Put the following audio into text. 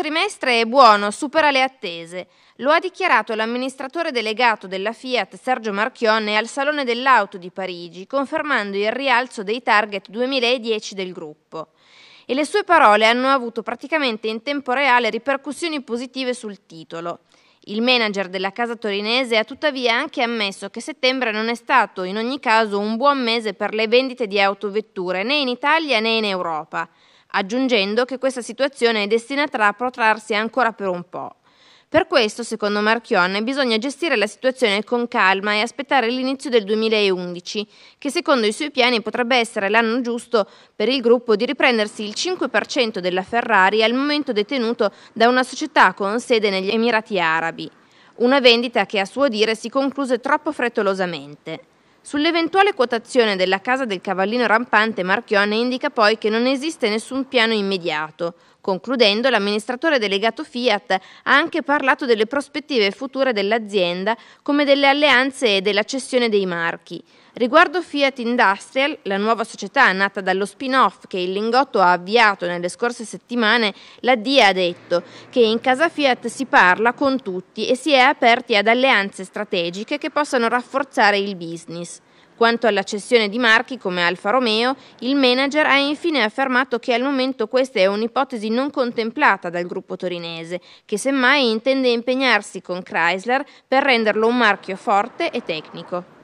Il trimestre è buono, supera le attese. Lo ha dichiarato l'amministratore delegato della Fiat Sergio Marchionne al Salone dell'Auto di Parigi, confermando il rialzo dei target 2010 del gruppo. E le sue parole hanno avuto praticamente in tempo reale ripercussioni positive sul titolo. Il manager della casa torinese ha tuttavia anche ammesso che settembre non è stato in ogni caso un buon mese per le vendite di autovetture né in Italia né in Europa aggiungendo che questa situazione è destinata a protrarsi ancora per un po'. Per questo, secondo Marchionne, bisogna gestire la situazione con calma e aspettare l'inizio del 2011, che secondo i suoi piani potrebbe essere l'anno giusto per il gruppo di riprendersi il 5% della Ferrari al momento detenuto da una società con sede negli Emirati Arabi. Una vendita che a suo dire si concluse troppo frettolosamente. Sull'eventuale quotazione della casa del cavallino rampante Marchione indica poi che non esiste nessun piano immediato, Concludendo, l'amministratore delegato Fiat ha anche parlato delle prospettive future dell'azienda come delle alleanze e della cessione dei marchi. Riguardo Fiat Industrial, la nuova società nata dallo spin-off che il Lingotto ha avviato nelle scorse settimane, la DIA ha detto che in casa Fiat si parla con tutti e si è aperti ad alleanze strategiche che possano rafforzare il business. Quanto alla cessione di marchi come Alfa Romeo, il manager ha infine affermato che al momento questa è un'ipotesi non contemplata dal gruppo torinese, che semmai intende impegnarsi con Chrysler per renderlo un marchio forte e tecnico.